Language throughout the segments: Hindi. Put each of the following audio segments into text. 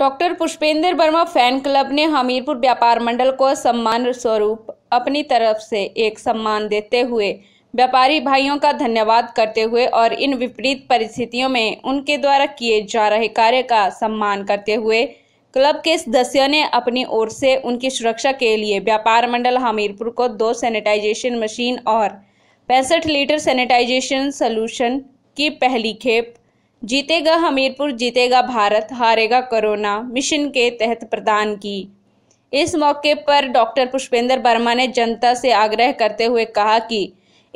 doctor Pushpendra Verma fan club ने हमीरपुर व्यापार मंडल को सम्मान स्वरूप अपनी तरफ से एक सम्मान देते हुए व्यापारी भाइयों का धन्यवाद करते हुए और इन विपरीत परिस्थितियों में उनके द्वारा किए जा रहे कार्य का सम्मान करते हुए क्लब के सदस्यों ने अपनी ओर से उनकी सुरक्षा के लिए व्यापार मंडल हमीरपुर को दो सैनिटाइजेशन मशीन और पैंसठ लीटर सैनिटाइजेशन सोलूशन की पहली खेप जीतेगा हमीरपुर जीतेगा भारत हारेगा कोरोना मिशन के तहत प्रदान की इस मौके पर डॉक्टर पुष्पेंद्र वर्मा ने जनता से आग्रह करते हुए कहा कि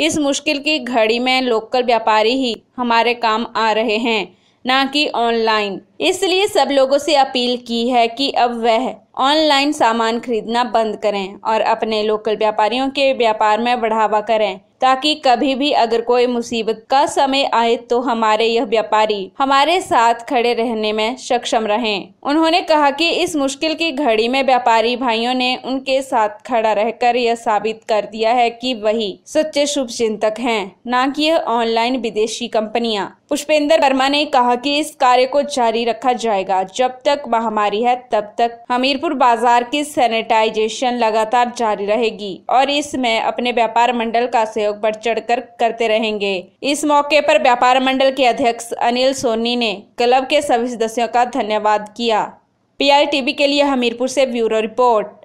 इस मुश्किल की घड़ी में लोकल व्यापारी ही हमारे काम आ रहे हैं ना कि ऑनलाइन इसलिए सब लोगों से अपील की है कि अब वह ऑनलाइन सामान खरीदना बंद करें और अपने लोकल व्यापारियों के व्यापार में बढ़ावा करें ताकि कभी भी अगर कोई मुसीबत का समय आए तो हमारे यह व्यापारी हमारे साथ खड़े रहने में सक्षम रहें उन्होंने कहा कि इस मुश्किल की घड़ी में व्यापारी भाइयों ने उनके साथ खड़ा रहकर यह साबित कर दिया है कि वही सच्चे शुभ चिंतक है न की यह ऑनलाइन विदेशी कंपनियां पुष्पेंद्र वर्मा ने कहा कि इस कार्य को जारी रखा जाएगा जब तक महामारी है तब तक हमीरपुर बाजार की सैनिटाइजेशन लगातार जारी रहेगी और इसमें अपने व्यापार मंडल का सहयोग सहयोग चढ़ चढ़कर करते रहेंगे इस मौके पर व्यापार मंडल के अध्यक्ष अनिल सोनी ने क्लब के सभी सदस्यों का धन्यवाद किया पी के लिए हमीरपुर से ब्यूरो रिपोर्ट